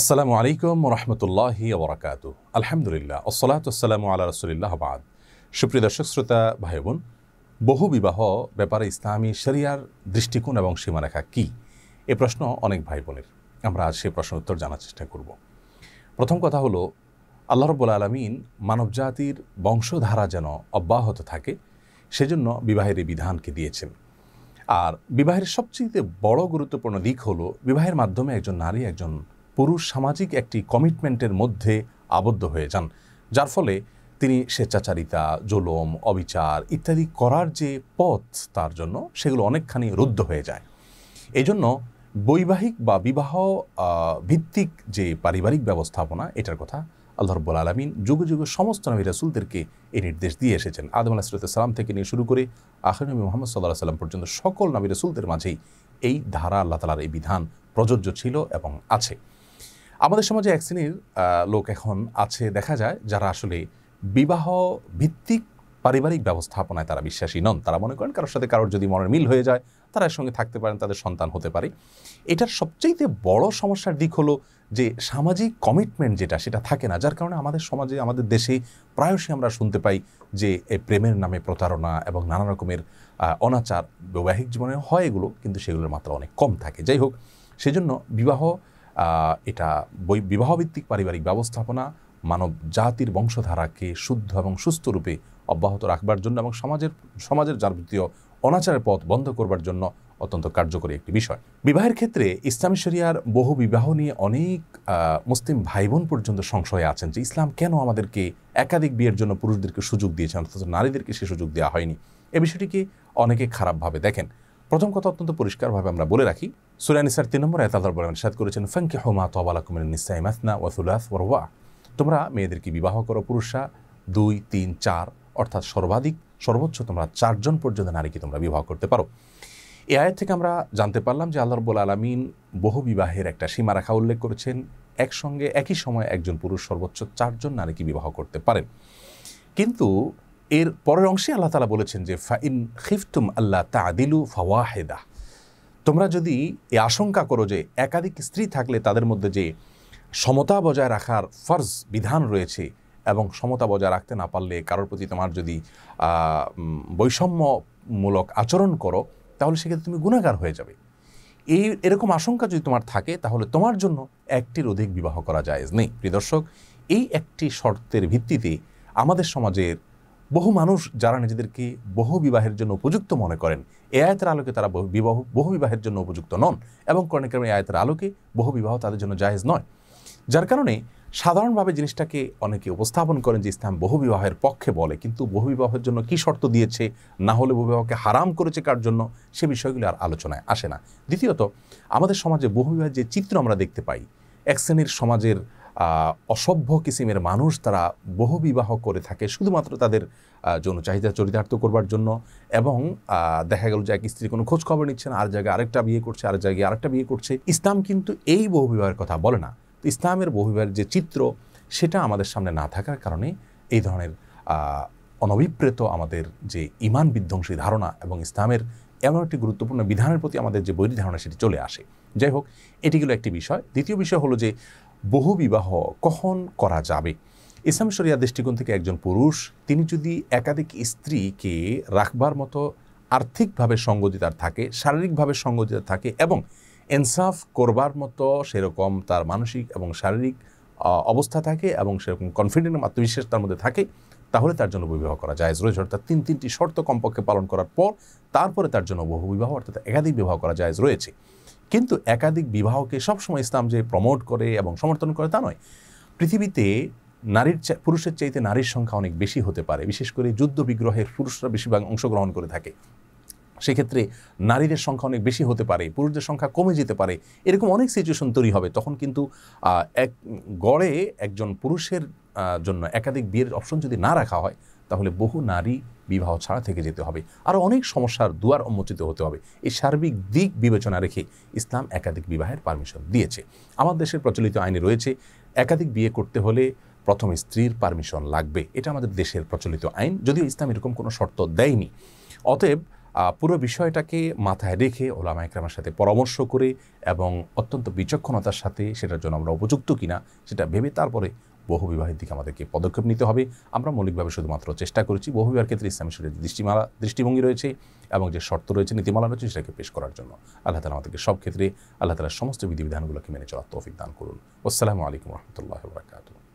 আসসালামু আলাইকুম রহমতুল্লাহি ওবরাকাত আলহামদুলিল্লাহ আসসালাতাম আল্লাহ রসুলিল্লাহ বাদ সুপ্রিয় দর্শক শ্রোতা ভাই বোন বহু বিবাহ ব্যাপারে ইসলামী শরিয়ার দৃষ্টিকোণ এবং সীমারেখা কি এ প্রশ্ন অনেক ভাই বোনের আমরা আজ সেই প্রশ্ন উত্তর জানার চেষ্টা করব প্রথম কথা হলো আল্লাহ রব্বুল আলমিন জাতির বংশধারা যেন অব্যাহত থাকে সেজন্য বিবাহের এই বিধানকে দিয়েছেন আর বিবাহের সবচেয়ে বড় গুরুত্বপূর্ণ দিক হলো বিবাহের মাধ্যমে একজন নারী একজন পুরুষ সামাজিক একটি কমিটমেন্টের মধ্যে আবদ্ধ হয়ে যান যার ফলে তিনি স্বেচ্ছাচারিতা জোলম অবিচার ইত্যাদি করার যে পথ তার জন্য সেগুলো অনেকখানি রুদ্ধ হয়ে যায় এজন্য বৈবাহিক বা বিবাহ ভিত্তিক যে পারিবারিক ব্যবস্থাপনা এটার কথা আল্লাহ রব্বুল আলমিন যুগ যুগ সমস্ত নবী রাসুলদেরকে এই নির্দেশ দিয়ে এসেছেন আদম আলাহিসাল্লাম থেকে নিয়ে শুরু করে আখির নবী মোহাম্মদ সাল্লাহ সাল্লাম পর্যন্ত সকল নবী রাসুলদের মাঝেই এই ধারা আল্লাহ তালার এই বিধান প্রযোজ্য ছিল এবং আছে আমাদের সমাজে এক শ্রেণীর লোক এখন আছে দেখা যায় যারা আসলে বিবাহ ভিত্তিক পারিবারিক ব্যবস্থাপনায় তারা বিশ্বাসী নন তারা মনে করেন কারোর সাথে কারোর যদি মনের মিল হয়ে যায় তারা সঙ্গে থাকতে পারেন তাদের সন্তান হতে পারে এটার সবচেয়ে বড় সমস্যার দিক হলো যে সামাজিক কমিটমেন্ট যেটা সেটা থাকে না যার কারণে আমাদের সমাজে আমাদের দেশে প্রায়শই আমরা শুনতে পাই যে এই প্রেমের নামে প্রতারণা এবং নানা রকমের অনাচার বৈবাহিক জীবনে হয় এগুলো কিন্তু সেগুলোর মাত্রা অনেক কম থাকে যাই হোক সেজন্য বিবাহ এটা বিবাহভিত্তিক পারিবারিক ব্যবস্থাপনা মানব জাতির বংশধারাকে শুদ্ধ এবং সুস্থ রূপে অব্যাহত রাখবার জন্য এবং সমাজের সমাজের যাবতীয় অনাচারের পথ বন্ধ করবার জন্য অত্যন্ত কার্যকরী একটি বিষয় বিবাহের ক্ষেত্রে ইসলামী শরিয়ার বহু বিবাহ নিয়ে অনেক মুসলিম ভাই বোন পর্যন্ত সংশয়ে আছেন যে ইসলাম কেন আমাদেরকে একাধিক বিয়ের জন্য পুরুষদেরকে সুযোগ দিয়েছেন অর্থাৎ নারীদেরকে সে সুযোগ দেওয়া হয়নি এ বিষয়টিকে অনেকে খারাপভাবে দেখেন প্রথম কথা অত্যন্ত পরিষ্কারভাবে আমরা বলে রাখি সুরানিসার তিন নম্বর এতাল বলেন সাদ করেছেন ফাঙ্কি হোমা তবালাকুমের নিসাই মাসনা ওয়াসুলাস ওয়া তোমরা মেয়েদেরকে বিবাহ করো পুরুষরা দুই তিন চার অর্থাৎ সর্বাধিক সর্বোচ্চ তোমরা চারজন পর্যন্ত নারীকে তোমরা বিবাহ করতে পারো এ আয়ের থেকে আমরা জানতে পারলাম যে আল্লাহ রব্বুল আলমিন বহু বিবাহের একটা সীমারেখা উল্লেখ করেছেন একসঙ্গে একই সময় একজন পুরুষ সর্বোচ্চ চারজন নারীকে বিবাহ করতে পারেন কিন্তু এর পরের অংশে আল্লাহ তালা বলেছেন যে ফাইন খিফতুম আল্লাহ তা আদিলু ফাওয়াহেদা তোমরা যদি এ আশঙ্কা করো যে একাধিক স্ত্রী থাকলে তাদের মধ্যে যে সমতা বজায় রাখার ফর্জ বিধান রয়েছে এবং সমতা বজায় রাখতে না পারলে কারোর প্রতি তোমার যদি বৈষম্যমূলক আচরণ করো তাহলে সেক্ষেত্রে তুমি গুণাগার হয়ে যাবে এই এরকম আশঙ্কা যদি তোমার থাকে তাহলে তোমার জন্য একটির অধিক বিবাহ করা যায় নেই প্রিয় দর্শক এই একটি শর্তের ভিত্তিতে আমাদের সমাজের বহু মানুষ যারা নিজেদেরকে বহু বিবাহের জন্য উপযুক্ত মনে করেন এ আয়তের আলোকে তারা বিবাহ বহু বিবাহের জন্য উপযুক্ত নন এবং কর্ণিক্রমে এ আয়তের আলোকে বহু বিবাহ তাদের জন্য জায়েজ নয় যার কারণে সাধারণভাবে জিনিসটাকে অনেকে উপস্থাপন করেন যে ইসলাম বহু বিবাহের পক্ষে বলে কিন্তু বহু বিবাহের জন্য কি শর্ত দিয়েছে না হলে বহু বিবাহকে হারাম করেছে কার জন্য সে বিষয়গুলি আর আলোচনায় আসে না দ্বিতীয়ত আমাদের সমাজে বহু বিবাহের যে চিত্র আমরা দেখতে পাই এক শ্রেণীর সমাজের অসভ্য কিসিমের মানুষ তারা বহু বিবাহ করে থাকে শুধুমাত্র তাদের যৌন চাহিদা চরিতার্থ করবার জন্য এবং দেখা গেল যে এক স্ত্রী কোনো খোঁজ খবর নিচ্ছে না আর জায়গায় আরেকটা বিয়ে করছে আর জায়গায় আরেকটা বিয়ে করছে ইসলাম কিন্তু এই বহু বিবাহের কথা বলে না তো ইসলামের বহু বিবাহের যে চিত্র সেটা আমাদের সামনে না থাকার কারণে এই ধরনের অনভিপ্রেত আমাদের যে ইমান বিধ্বংসী ধারণা এবং ইসলামের এমন একটি গুরুত্বপূর্ণ বিধানের প্রতি আমাদের যে বৈরী ধারণা সেটি চলে আসে যাই হোক এটি গেল একটি বিষয় দ্বিতীয় বিষয় হলো যে বহু বিবাহ কখন করা যাবে ইসলাম শরিয়া দৃষ্টিকোণ থেকে একজন পুরুষ তিনি যদি একাধিক স্ত্রীকে রাখবার মতো আর্থিকভাবে সঙ্গতিতার থাকে শারীরিকভাবে সঙ্গতিতার থাকে এবং ইনসাফ করবার মতো সেরকম তার মানসিক এবং শারীরিক অবস্থা থাকে এবং সেরকম কনফিডেন্ট আত্মবিশ্বাস তার মধ্যে থাকে তাহলে তার জন্য বহুবিবাহ করা যায় রয়েছে অর্থাৎ তিন তিনটি শর্ত কমপক্ষে পালন করার পর তারপরে তার জন্য বহুবিবাহ অর্থাৎ একাধিক বিবাহ করা যায় রয়েছে কিন্তু একাধিক বিবাহকে সবসময় ইসলাম যে প্রমোট করে এবং সমর্থন করে তা নয় পৃথিবীতে নারীর পুরুষের চাইতে নারীর সংখ্যা অনেক বেশি হতে পারে বিশেষ করে যুদ্ধ বিগ্রহে পুরুষরা বেশিরভাগ অংশগ্রহণ করে থাকে সেক্ষেত্রে নারীদের সংখ্যা অনেক বেশি হতে পারে পুরুষদের সংখ্যা কমে যেতে পারে এরকম অনেক সিচুয়েশন তৈরি হবে তখন কিন্তু এক গড়ে একজন পুরুষের জন্য একাধিক বিয়ের অপশন যদি না রাখা হয় তাহলে বহু নারী বিবাহ ছাড়া থেকে যেতে হবে আরও অনেক সমস্যার দুয়ার উন্মোচিত হতে হবে এই সার্বিক দিক বিবেচনা রেখে ইসলাম একাধিক বিবাহের পারমিশন দিয়েছে আমার দেশের প্রচলিত আইনে রয়েছে একাধিক বিয়ে করতে হলে প্রথমে স্ত্রীর পারমিশন লাগবে এটা আমাদের দেশের প্রচলিত আইন যদিও ইসলাম এরকম কোনো শর্ত দেয়নি অতএব পুরো বিষয়টাকে মাথায় রেখে ওলামা একরামের সাথে পরামর্শ করে এবং অত্যন্ত বিচক্ষণতার সাথে সেটার জন্য আমরা উপযুক্ত কিনা সেটা ভেবে তারপরে বহুবিবাহের দিকে আমাদেরকে পদক্ষেপ নিতে হবে আমরা মৌলিকভাবে শুধুমাত্র চেষ্টা করেছি বহুবিবাহের ক্ষেত্রে ইসলামী শরীর দৃষ্টিমালা দৃষ্টিভঙ্গি রয়েছে এবং যে শর্ত রয়েছে নীতিমালা রয়েছে সেটাকে পেশ করার জন্য আল্লাহ তালা আমাদেরকে সব ক্ষেত্রে আল্লাহ তালার সমস্ত বিধিবিধানগুলোকে মেনে চলার তৌফিক দান করুন আসসালামু আলাইকুম রহমতুল্লাহ বরাকাতুহ